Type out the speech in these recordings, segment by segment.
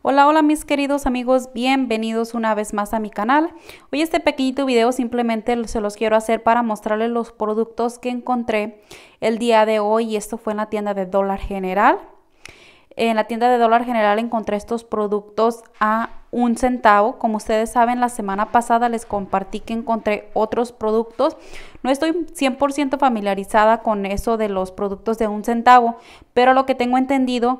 Hola, hola mis queridos amigos, bienvenidos una vez más a mi canal. Hoy este pequeñito video simplemente se los quiero hacer para mostrarles los productos que encontré el día de hoy y esto fue en la tienda de Dólar General. En la tienda de Dólar General encontré estos productos a un centavo. Como ustedes saben, la semana pasada les compartí que encontré otros productos. No estoy 100% familiarizada con eso de los productos de un centavo, pero lo que tengo entendido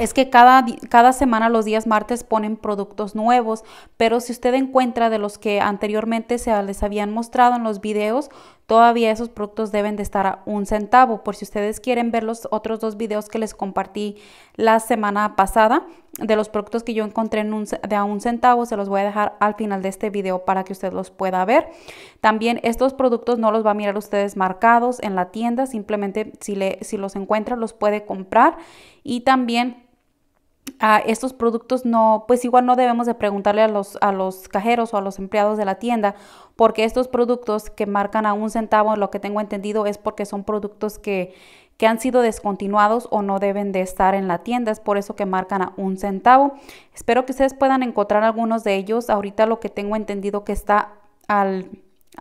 es que cada, cada, semana, los días martes, ponen productos nuevos, pero si usted encuentra de los que anteriormente se les habían mostrado en los videos, todavía esos productos deben de estar a un centavo. Por si ustedes quieren ver los otros dos videos que les compartí la semana pasada, de los productos que yo encontré de a un centavo, se los voy a dejar al final de este video para que usted los pueda ver. También estos productos no los va a mirar ustedes marcados en la tienda, simplemente si, le, si los encuentra los puede comprar y también a estos productos no, pues igual no debemos de preguntarle a los, a los cajeros o a los empleados de la tienda, porque estos productos que marcan a un centavo, lo que tengo entendido es porque son productos que, que han sido descontinuados o no deben de estar en la tienda, es por eso que marcan a un centavo. Espero que ustedes puedan encontrar algunos de ellos. Ahorita lo que tengo entendido que está al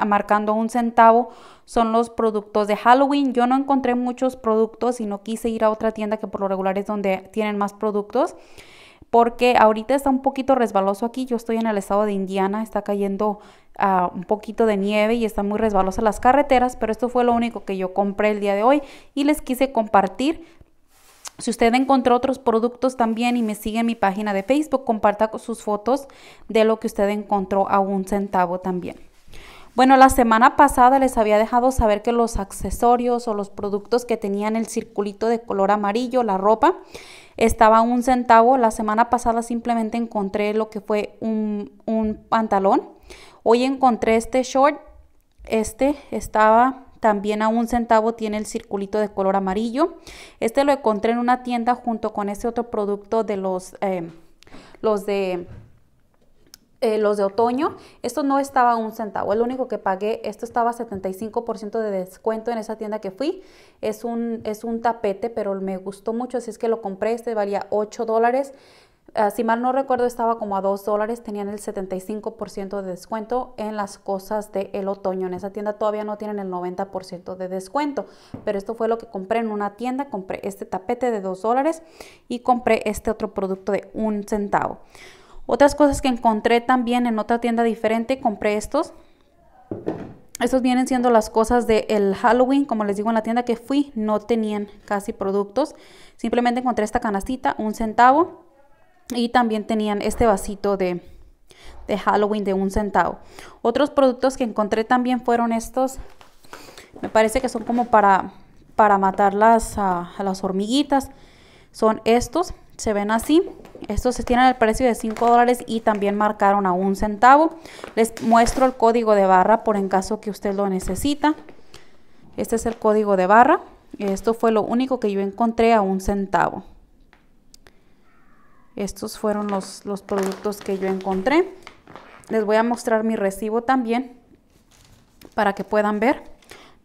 marcando un centavo son los productos de Halloween. Yo no encontré muchos productos y no quise ir a otra tienda que por lo regular es donde tienen más productos. Porque ahorita está un poquito resbaloso aquí. Yo estoy en el estado de Indiana. Está cayendo ah, un poquito de nieve y están muy resbalosas las carreteras. Pero esto fue lo único que yo compré el día de hoy. Y les quise compartir si usted encontró otros productos también y me sigue en mi página de Facebook, comparta sus fotos de lo que usted encontró a un centavo también. Bueno, la semana pasada les había dejado saber que los accesorios o los productos que tenían el circulito de color amarillo, la ropa, estaba a un centavo. La semana pasada simplemente encontré lo que fue un, un pantalón. Hoy encontré este short. Este estaba también a un centavo tiene el circulito de color amarillo. Este lo encontré en una tienda junto con ese otro producto de los, eh, los de eh, los de otoño, esto no estaba un centavo, el único que pagué, esto estaba 75% de descuento en esa tienda que fui, es un, es un tapete, pero me gustó mucho, así es que lo compré, este valía 8 dólares, ah, si mal no recuerdo estaba como a 2 dólares, tenían el 75% de descuento en las cosas del el otoño, en esa tienda todavía no tienen el 90% de descuento, pero esto fue lo que compré en una tienda, compré este tapete de 2 dólares y compré este otro producto de un centavo. Otras cosas que encontré también en otra tienda diferente, compré estos. Estos vienen siendo las cosas del Halloween, como les digo en la tienda que fui, no tenían casi productos. Simplemente encontré esta canastita, un centavo, y también tenían este vasito de, de Halloween de un centavo. Otros productos que encontré también fueron estos, me parece que son como para, para matar a las hormiguitas, son estos se ven así. Estos se tienen el precio de 5 dólares y también marcaron a un centavo. Les muestro el código de barra por en caso que usted lo necesita. Este es el código de barra. Esto fue lo único que yo encontré a un centavo. Estos fueron los, los productos que yo encontré. Les voy a mostrar mi recibo también para que puedan ver.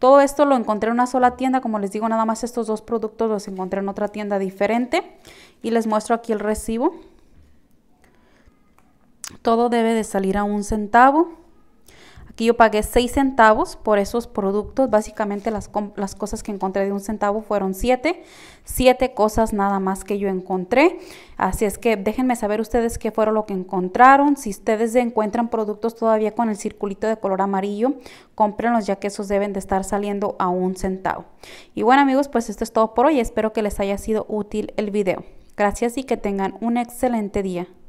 Todo esto lo encontré en una sola tienda, como les digo, nada más estos dos productos los encontré en otra tienda diferente. Y les muestro aquí el recibo. Todo debe de salir a un centavo. Que yo pagué 6 centavos por esos productos. Básicamente las, cosas que encontré de un centavo fueron 7. 7 cosas nada más que yo encontré. Así es que déjenme saber ustedes qué fueron lo que encontraron. Si ustedes encuentran productos todavía con el circulito de color amarillo, cómprenlos ya que esos deben de estar saliendo a un centavo. Y bueno amigos, pues esto es todo por hoy. Espero que les haya sido útil el video. Gracias y que tengan un excelente día.